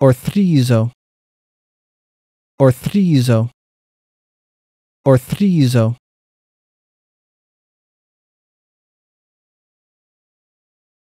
Orthrizo Orthrizo Orthrizo